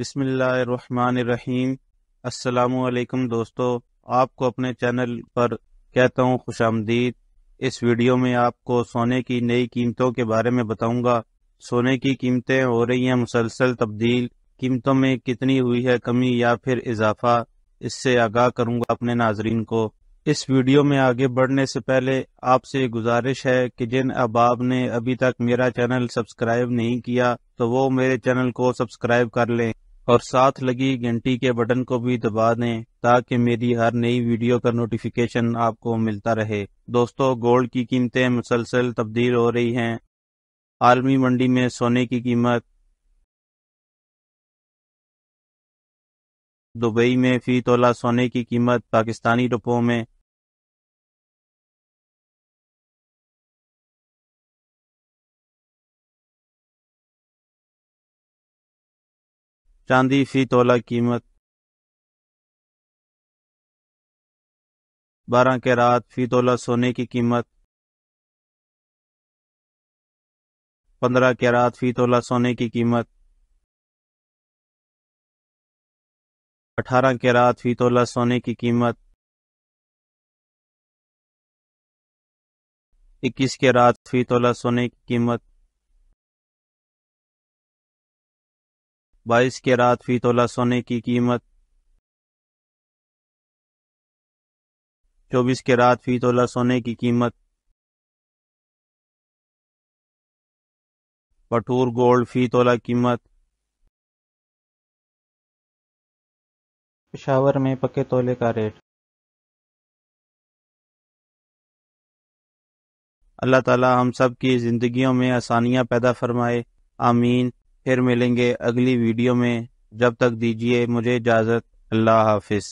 बिसमीम असलकम दोस्तों आपको अपने चैनल पर कहता हूँ खुश आमदीद इस वीडियो में आपको सोने की नई कीमतों के बारे में बताऊंगा सोने की कीमतें हो रही हैं मुसलसल तब्दील कीमतों में कितनी हुई है कमी या फिर इजाफा इससे आगाह करूंगा अपने नाजरीन को इस वीडियो में आगे बढ़ने से पहले आपसे गुजारिश है कि जिन अहबाब ने अभी तक मेरा चैनल सब्सक्राइब नहीं किया तो वो मेरे चैनल को सब्सक्राइब कर लें और साथ लगी घंटी के बटन को भी दबा दें ताकि मेरी हर नई वीडियो का नोटिफिकेशन आपको मिलता रहे दोस्तों गोल्ड की कीमतें मुसलसल तब्दील हो रही हैं आलमी मंडी में सोने की कीमत दुबई में फी तोला सोने की कीमत पाकिस्तानी रुपयों में चांदी फी तोला कीमत बारह के रात फी तोला सोने की कीमत पंद्रह के रात फी तोला सोने की कीमत अठारह के रात फी तोला सोने की कीमत इक्कीस के रात फी तोला सोने की कीमत बाईस के रात फी तोला सोने की कीमत चौबीस के रात फी तोला सोने की कीमत पटूर गोल्ड फी तोला कीमत पिशावर में पके तोले का रेट अल्लाह ताला हम सब की ज़िंदगियों में आसानियां पैदा फरमाए आमीन फिर मिलेंगे अगली वीडियो में जब तक दीजिए मुझे इजाज़त अल्लाह हाफिज़